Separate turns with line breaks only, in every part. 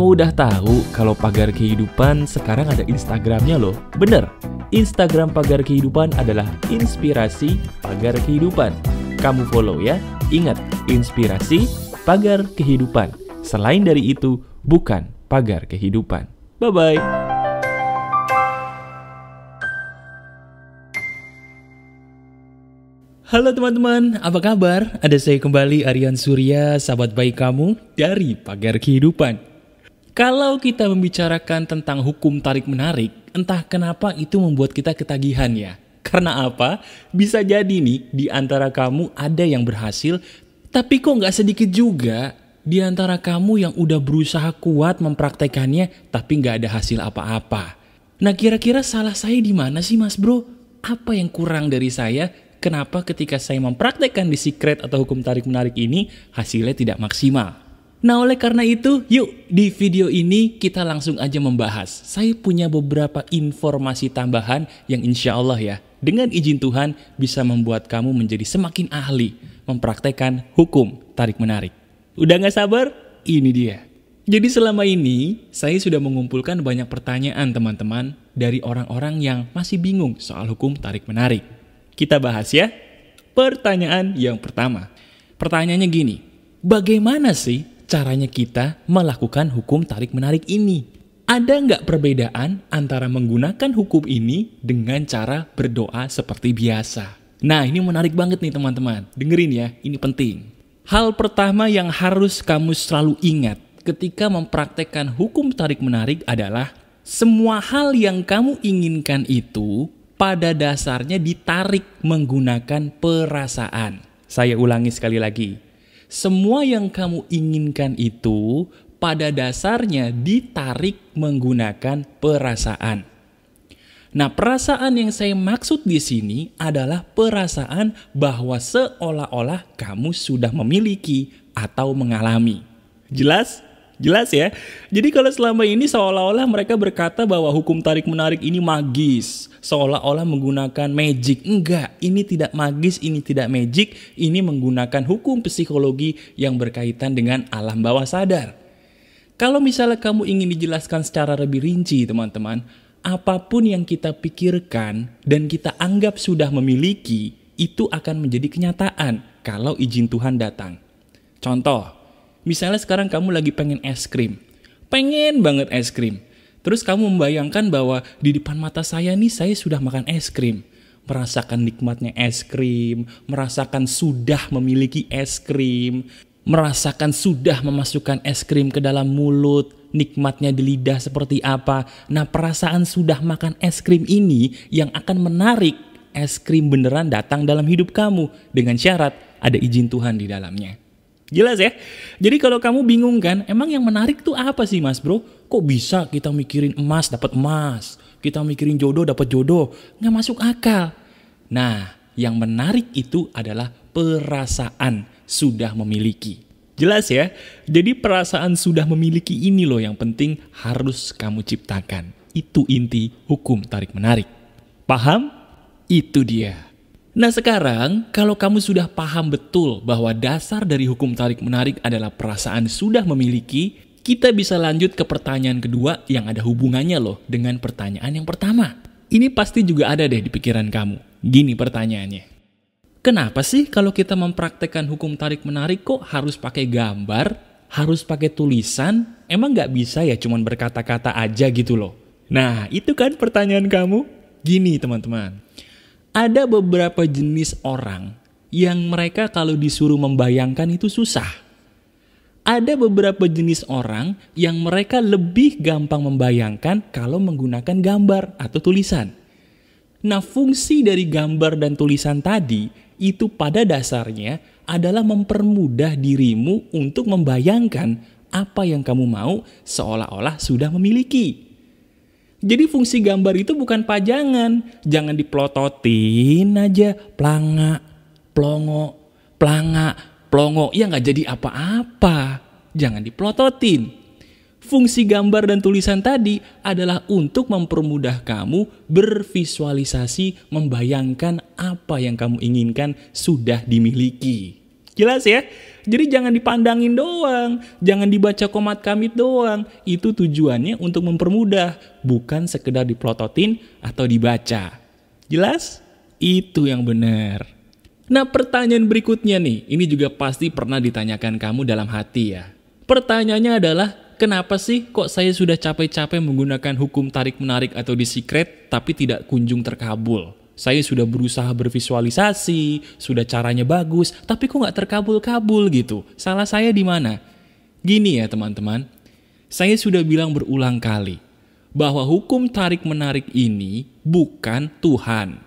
Mau udah tahu kalau pagar kehidupan sekarang ada Instagramnya loh? Bener, Instagram pagar kehidupan adalah inspirasi pagar kehidupan. Kamu follow ya. Ingat, inspirasi pagar kehidupan. Selain dari itu, bukan pagar kehidupan. Bye-bye. Halo teman-teman, apa kabar? Ada saya kembali Aryan Surya, sahabat baik kamu dari Pagar Kehidupan. Kalau kita membicarakan tentang hukum tarik-menarik, entah kenapa itu membuat kita ketagihan ya. Karena apa? Bisa jadi nih, di antara kamu ada yang berhasil, tapi kok nggak sedikit juga di antara kamu yang udah berusaha kuat mempraktekannya, tapi nggak ada hasil apa-apa. Nah kira-kira salah saya di mana sih mas bro? Apa yang kurang dari saya kenapa ketika saya mempraktekkan di secret atau hukum tarik-menarik ini hasilnya tidak maksimal. Nah oleh karena itu, yuk di video ini kita langsung aja membahas. Saya punya beberapa informasi tambahan yang insya Allah ya, dengan izin Tuhan bisa membuat kamu menjadi semakin ahli mempraktekkan hukum tarik-menarik. Udah gak sabar? Ini dia. Jadi selama ini, saya sudah mengumpulkan banyak pertanyaan teman-teman dari orang-orang yang masih bingung soal hukum tarik-menarik. Kita bahas ya. Pertanyaan yang pertama. Pertanyaannya gini, bagaimana sih caranya kita melakukan hukum tarik-menarik ini. Ada nggak perbedaan antara menggunakan hukum ini dengan cara berdoa seperti biasa? Nah, ini menarik banget nih teman-teman. Dengerin ya, ini penting. Hal pertama yang harus kamu selalu ingat ketika mempraktekkan hukum tarik-menarik adalah semua hal yang kamu inginkan itu pada dasarnya ditarik menggunakan perasaan. Saya ulangi sekali lagi semua yang kamu inginkan itu pada dasarnya ditarik menggunakan perasaan. Nah, perasaan yang saya maksud di sini adalah perasaan bahwa seolah-olah kamu sudah memiliki atau mengalami. Jelas? Jelas ya? Jadi kalau selama ini seolah-olah mereka berkata bahwa hukum tarik-menarik ini magis, seolah-olah menggunakan magic. Enggak, ini tidak magis, ini tidak magic, ini menggunakan hukum psikologi yang berkaitan dengan alam bawah sadar. Kalau misalnya kamu ingin dijelaskan secara lebih rinci, teman-teman, apapun yang kita pikirkan dan kita anggap sudah memiliki, itu akan menjadi kenyataan kalau izin Tuhan datang. Contoh, Misalnya sekarang kamu lagi pengen es krim. Pengen banget es krim. Terus kamu membayangkan bahwa di depan mata saya nih saya sudah makan es krim. Merasakan nikmatnya es krim, merasakan sudah memiliki es krim, merasakan sudah memasukkan es krim ke dalam mulut, nikmatnya di lidah seperti apa. Nah, perasaan sudah makan es krim ini yang akan menarik es krim beneran datang dalam hidup kamu dengan syarat ada izin Tuhan di dalamnya. Jelas ya? Jadi kalau kamu bingung kan, emang yang menarik tuh apa sih mas bro? Kok bisa kita mikirin emas dapat emas? Kita mikirin jodoh dapat jodoh? Nggak masuk akal. Nah, yang menarik itu adalah perasaan sudah memiliki. Jelas ya? Jadi perasaan sudah memiliki ini loh yang penting harus kamu ciptakan. Itu inti hukum tarik-menarik. Paham? Itu dia. Nah sekarang, kalau kamu sudah paham betul bahwa dasar dari hukum tarik-menarik adalah perasaan sudah memiliki, kita bisa lanjut ke pertanyaan kedua yang ada hubungannya loh dengan pertanyaan yang pertama. Ini pasti juga ada deh di pikiran kamu. Gini pertanyaannya. Kenapa sih kalau kita mempraktekkan hukum tarik-menarik kok harus pakai gambar, harus pakai tulisan, emang nggak bisa ya cuman berkata-kata aja gitu loh? Nah, itu kan pertanyaan kamu? Gini teman-teman, ada beberapa jenis orang yang mereka kalau disuruh membayangkan itu susah. Ada beberapa jenis orang yang mereka lebih gampang membayangkan kalau menggunakan gambar atau tulisan. Nah, fungsi dari gambar dan tulisan tadi itu pada dasarnya adalah mempermudah dirimu untuk membayangkan apa yang kamu mau seolah-olah sudah memiliki. Jadi fungsi gambar itu bukan pajangan. Jangan diplototin aja. Planga, plongo, planga, plongo. Ya nggak jadi apa-apa. Jangan diplototin. Fungsi gambar dan tulisan tadi adalah untuk mempermudah kamu bervisualisasi membayangkan apa yang kamu inginkan sudah dimiliki. Jelas ya? Jadi jangan dipandangin doang, jangan dibaca komat kamit doang. Itu tujuannya untuk mempermudah, bukan sekedar diplototin atau dibaca. Jelas? Itu yang benar. Nah pertanyaan berikutnya nih, ini juga pasti pernah ditanyakan kamu dalam hati ya. Pertanyaannya adalah, kenapa sih kok saya sudah capek-capek menggunakan hukum tarik-menarik atau di tapi tidak kunjung terkabul? saya sudah berusaha bervisualisasi, sudah caranya bagus, tapi kok nggak terkabul-kabul gitu. Salah saya di mana? Gini ya teman-teman, saya sudah bilang berulang kali bahwa hukum tarik-menarik ini bukan Tuhan.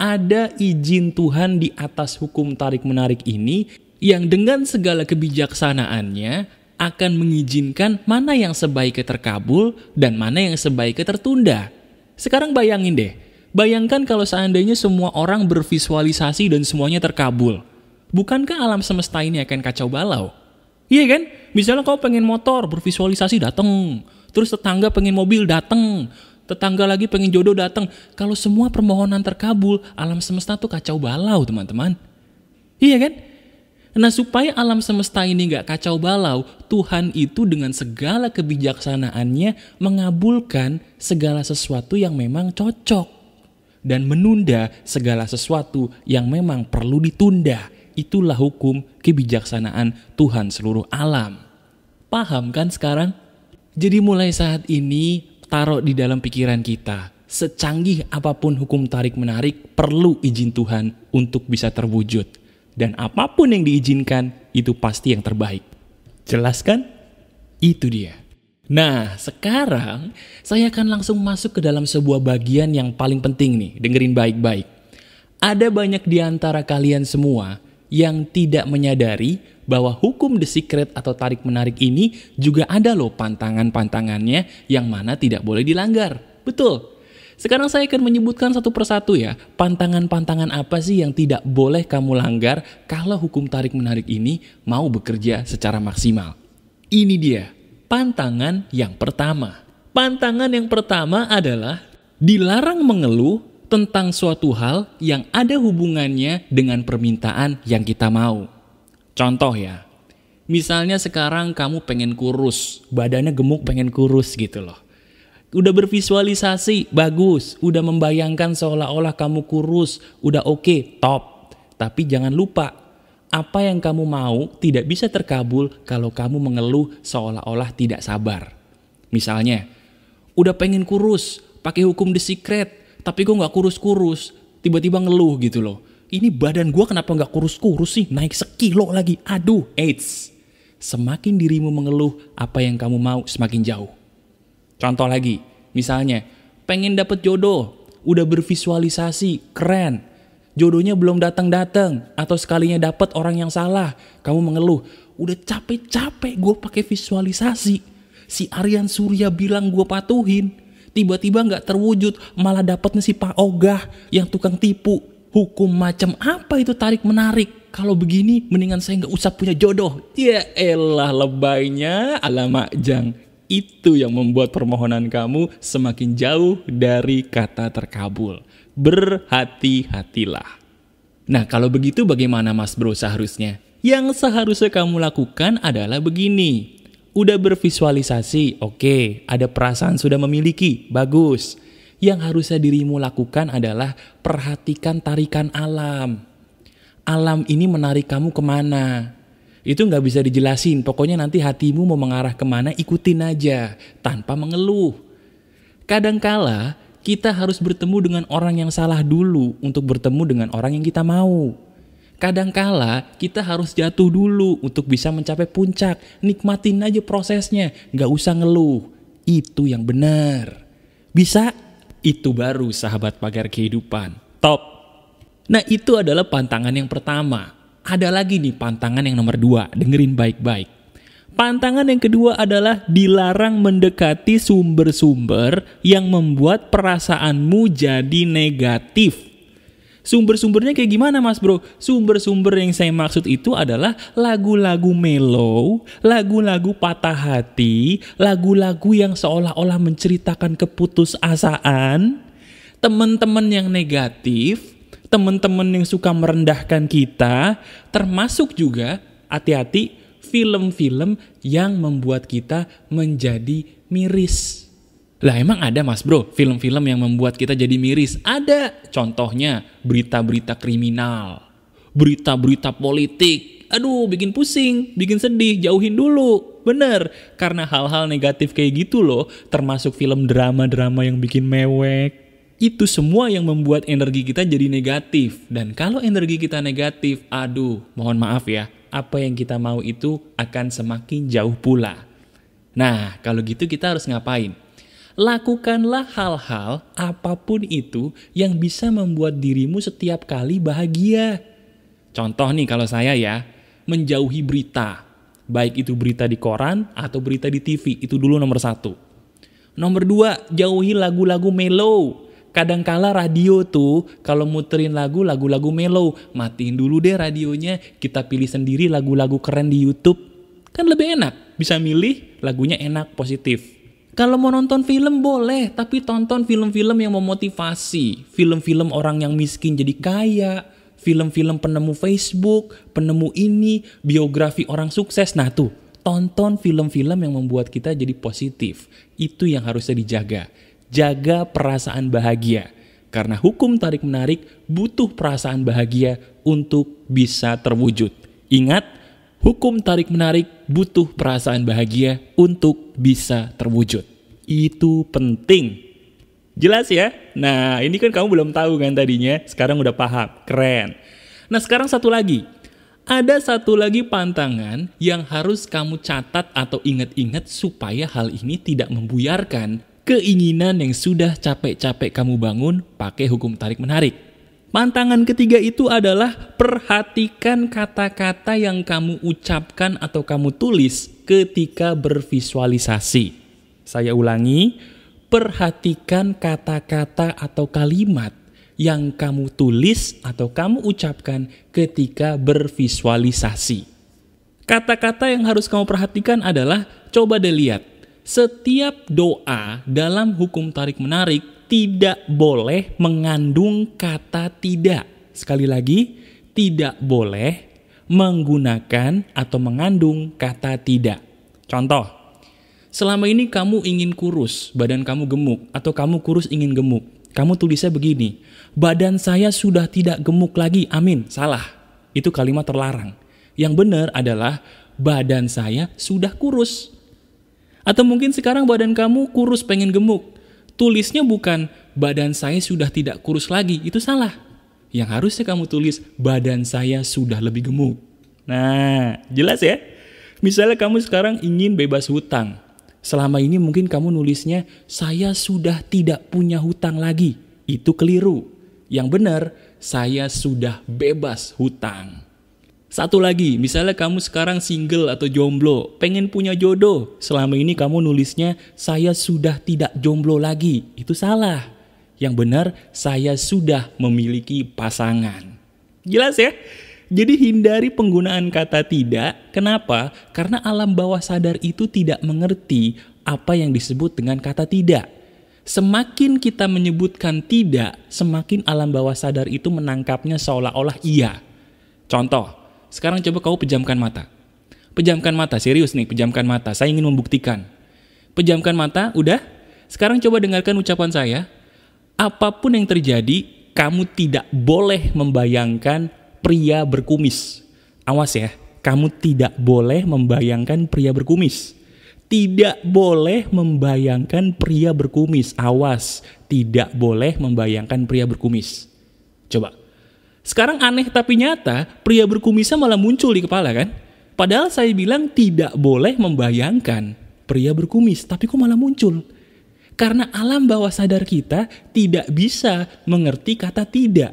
Ada izin Tuhan di atas hukum tarik-menarik ini yang dengan segala kebijaksanaannya akan mengizinkan mana yang sebaiknya terkabul dan mana yang sebaiknya tertunda. Sekarang bayangin deh, Bayangkan kalau seandainya semua orang bervisualisasi dan semuanya terkabul. Bukankah alam semesta ini akan kacau balau? Iya kan? Misalnya kau pengen motor, bervisualisasi datang. Terus tetangga pengen mobil datang. Tetangga lagi pengen jodoh datang. Kalau semua permohonan terkabul, alam semesta tuh kacau balau, teman-teman. Iya kan? Nah supaya alam semesta ini gak kacau balau, Tuhan itu dengan segala kebijaksanaannya mengabulkan segala sesuatu yang memang cocok dan menunda segala sesuatu yang memang perlu ditunda. Itulah hukum kebijaksanaan Tuhan seluruh alam. Paham kan sekarang? Jadi mulai saat ini taruh di dalam pikiran kita. Secanggih apapun hukum tarik-menarik perlu izin Tuhan untuk bisa terwujud. Dan apapun yang diizinkan itu pasti yang terbaik. Jelaskan? Itu dia. Nah, sekarang saya akan langsung masuk ke dalam sebuah bagian yang paling penting nih. Dengerin baik-baik. Ada banyak di antara kalian semua yang tidak menyadari bahwa hukum The Secret atau tarik-menarik ini juga ada loh pantangan-pantangannya yang mana tidak boleh dilanggar. Betul. Sekarang saya akan menyebutkan satu persatu ya, pantangan-pantangan apa sih yang tidak boleh kamu langgar kalau hukum tarik-menarik ini mau bekerja secara maksimal. Ini dia pantangan yang pertama. Pantangan yang pertama adalah dilarang mengeluh tentang suatu hal yang ada hubungannya dengan permintaan yang kita mau. Contoh ya, misalnya sekarang kamu pengen kurus, badannya gemuk pengen kurus gitu loh. Udah bervisualisasi, bagus. Udah membayangkan seolah-olah kamu kurus, udah oke, okay, top. Tapi jangan lupa, apa yang kamu mau tidak bisa terkabul kalau kamu mengeluh seolah-olah tidak sabar. Misalnya, udah pengen kurus, pakai hukum the secret, tapi gue nggak kurus-kurus, tiba-tiba ngeluh gitu loh. Ini badan gue kenapa nggak kurus-kurus sih, naik sekilo lagi, aduh, AIDS. Semakin dirimu mengeluh, apa yang kamu mau semakin jauh. Contoh lagi, misalnya, pengen dapet jodoh, udah bervisualisasi, keren, jodohnya belum datang-datang atau sekalinya dapat orang yang salah, kamu mengeluh, udah capek-capek gue pakai visualisasi. Si Aryan Surya bilang gue patuhin, tiba-tiba nggak terwujud, malah dapatnya si Pak Ogah yang tukang tipu. Hukum macam apa itu tarik menarik? Kalau begini, mendingan saya nggak usah punya jodoh. Ya elah lebaynya, alamak jang. Itu yang membuat permohonan kamu semakin jauh dari kata terkabul berhati-hatilah. Nah, kalau begitu bagaimana Mas Bro seharusnya? Yang seharusnya kamu lakukan adalah begini. Udah bervisualisasi, oke, okay. ada perasaan sudah memiliki, bagus. Yang harusnya dirimu lakukan adalah perhatikan tarikan alam. Alam ini menarik kamu kemana? Itu nggak bisa dijelasin, pokoknya nanti hatimu mau mengarah kemana ikutin aja, tanpa mengeluh. Kadangkala kita harus bertemu dengan orang yang salah dulu untuk bertemu dengan orang yang kita mau. Kadangkala kita harus jatuh dulu untuk bisa mencapai puncak. Nikmatin aja prosesnya, gak usah ngeluh. Itu yang benar. Bisa? Itu baru sahabat pagar kehidupan. Top! Nah itu adalah pantangan yang pertama. Ada lagi nih pantangan yang nomor dua, dengerin baik-baik Pantangan yang kedua adalah dilarang mendekati sumber-sumber yang membuat perasaanmu jadi negatif. Sumber-sumbernya kayak gimana mas bro? Sumber-sumber yang saya maksud itu adalah lagu-lagu mellow, lagu-lagu patah hati, lagu-lagu yang seolah-olah menceritakan keputusasaan, teman-teman yang negatif, teman-teman yang suka merendahkan kita, termasuk juga, hati-hati, film-film yang membuat kita menjadi miris. Lah emang ada mas bro film-film yang membuat kita jadi miris? Ada. Contohnya berita-berita kriminal, berita-berita politik. Aduh bikin pusing, bikin sedih, jauhin dulu. Bener, karena hal-hal negatif kayak gitu loh, termasuk film drama-drama yang bikin mewek. Itu semua yang membuat energi kita jadi negatif. Dan kalau energi kita negatif, aduh mohon maaf ya, apa yang kita mau itu akan semakin jauh pula. Nah, kalau gitu kita harus ngapain? Lakukanlah hal-hal apapun itu yang bisa membuat dirimu setiap kali bahagia. Contoh nih kalau saya ya, menjauhi berita. Baik itu berita di koran atau berita di TV, itu dulu nomor satu. Nomor dua, jauhi lagu-lagu mellow Kadangkala radio tuh kalau muterin lagu lagu-lagu mellow, matiin dulu deh radionya, kita pilih sendiri lagu-lagu keren di YouTube. Kan lebih enak, bisa milih lagunya enak, positif. Kalau mau nonton film boleh, tapi tonton film-film yang memotivasi, film-film orang yang miskin jadi kaya, film-film penemu Facebook, penemu ini, biografi orang sukses. Nah tuh, tonton film-film yang membuat kita jadi positif. Itu yang harusnya dijaga jaga perasaan bahagia. Karena hukum tarik-menarik butuh perasaan bahagia untuk bisa terwujud. Ingat, hukum tarik-menarik butuh perasaan bahagia untuk bisa terwujud. Itu penting. Jelas ya? Nah, ini kan kamu belum tahu kan tadinya, sekarang udah paham. Keren. Nah, sekarang satu lagi. Ada satu lagi pantangan yang harus kamu catat atau ingat-ingat supaya hal ini tidak membuyarkan keinginan yang sudah capek-capek kamu bangun pakai hukum tarik-menarik. Pantangan ketiga itu adalah perhatikan kata-kata yang kamu ucapkan atau kamu tulis ketika bervisualisasi. Saya ulangi, perhatikan kata-kata atau kalimat yang kamu tulis atau kamu ucapkan ketika bervisualisasi. Kata-kata yang harus kamu perhatikan adalah coba deh lihat setiap doa dalam hukum tarik-menarik tidak boleh mengandung kata tidak. Sekali lagi, tidak boleh menggunakan atau mengandung kata tidak. Contoh, selama ini kamu ingin kurus, badan kamu gemuk, atau kamu kurus ingin gemuk. Kamu tulisnya begini, badan saya sudah tidak gemuk lagi, amin. Salah, itu kalimat terlarang. Yang benar adalah, badan saya sudah kurus atau mungkin sekarang badan kamu kurus pengen gemuk. Tulisnya bukan badan saya sudah tidak kurus lagi, itu salah. Yang harusnya kamu tulis badan saya sudah lebih gemuk. Nah, jelas ya? Misalnya kamu sekarang ingin bebas hutang. Selama ini mungkin kamu nulisnya saya sudah tidak punya hutang lagi. Itu keliru. Yang benar, saya sudah bebas hutang. Satu lagi, misalnya kamu sekarang single atau jomblo, pengen punya jodoh. Selama ini kamu nulisnya, saya sudah tidak jomblo lagi. Itu salah. Yang benar, saya sudah memiliki pasangan. Jelas ya? Jadi hindari penggunaan kata tidak. Kenapa? Karena alam bawah sadar itu tidak mengerti apa yang disebut dengan kata tidak. Semakin kita menyebutkan tidak, semakin alam bawah sadar itu menangkapnya seolah-olah iya. Contoh, sekarang coba kau pejamkan mata. Pejamkan mata, serius nih, pejamkan mata. Saya ingin membuktikan. Pejamkan mata, udah? Sekarang coba dengarkan ucapan saya. Apapun yang terjadi, kamu tidak boleh membayangkan pria berkumis. Awas ya, kamu tidak boleh membayangkan pria berkumis. Tidak boleh membayangkan pria berkumis. Awas, tidak boleh membayangkan pria berkumis. Coba sekarang aneh tapi nyata, pria berkumisnya malah muncul di kepala kan? Padahal saya bilang tidak boleh membayangkan pria berkumis, tapi kok malah muncul? Karena alam bawah sadar kita tidak bisa mengerti kata tidak.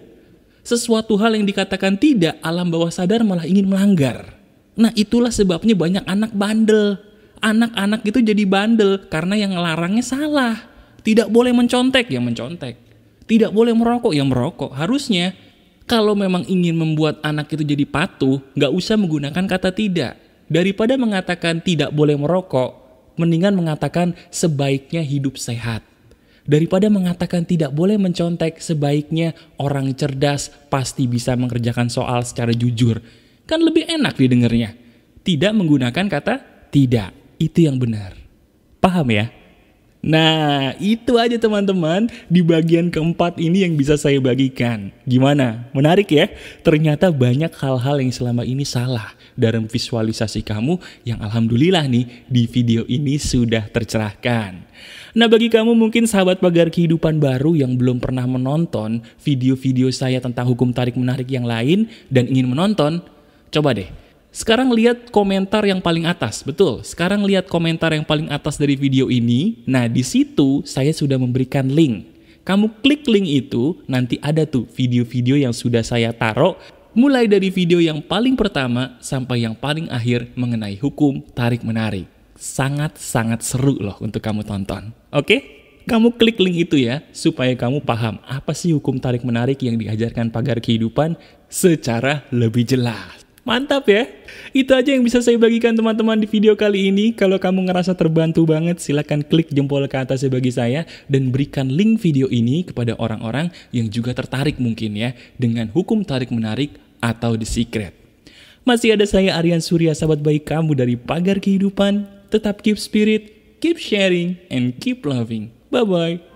Sesuatu hal yang dikatakan tidak, alam bawah sadar malah ingin melanggar. Nah itulah sebabnya banyak anak bandel. Anak-anak itu jadi bandel karena yang larangnya salah. Tidak boleh mencontek, yang mencontek. Tidak boleh merokok, yang merokok. Harusnya kalau memang ingin membuat anak itu jadi patuh, nggak usah menggunakan kata tidak. Daripada mengatakan tidak boleh merokok, mendingan mengatakan sebaiknya hidup sehat. Daripada mengatakan tidak boleh mencontek, sebaiknya orang cerdas pasti bisa mengerjakan soal secara jujur. Kan lebih enak didengarnya. Tidak menggunakan kata tidak. Itu yang benar. Paham ya? Nah, itu aja teman-teman di bagian keempat ini yang bisa saya bagikan. Gimana? Menarik ya? Ternyata banyak hal-hal yang selama ini salah dalam visualisasi kamu yang alhamdulillah nih di video ini sudah tercerahkan. Nah bagi kamu mungkin sahabat pagar kehidupan baru yang belum pernah menonton video-video saya tentang hukum tarik-menarik yang lain dan ingin menonton, coba deh sekarang lihat komentar yang paling atas, betul. Sekarang lihat komentar yang paling atas dari video ini. Nah, di situ saya sudah memberikan link. Kamu klik link itu, nanti ada tuh video-video yang sudah saya taruh, mulai dari video yang paling pertama sampai yang paling akhir mengenai hukum tarik-menarik. Sangat-sangat seru loh untuk kamu tonton. Oke? Kamu klik link itu ya, supaya kamu paham apa sih hukum tarik-menarik yang diajarkan pagar kehidupan secara lebih jelas. Mantap ya. Itu aja yang bisa saya bagikan teman-teman di video kali ini. Kalau kamu ngerasa terbantu banget, silahkan klik jempol ke atas ya bagi saya. Dan berikan link video ini kepada orang-orang yang juga tertarik mungkin ya. Dengan hukum tarik-menarik atau The Secret. Masih ada saya Aryan Surya, sahabat baik kamu dari Pagar Kehidupan. Tetap keep spirit, keep sharing, and keep loving. Bye-bye.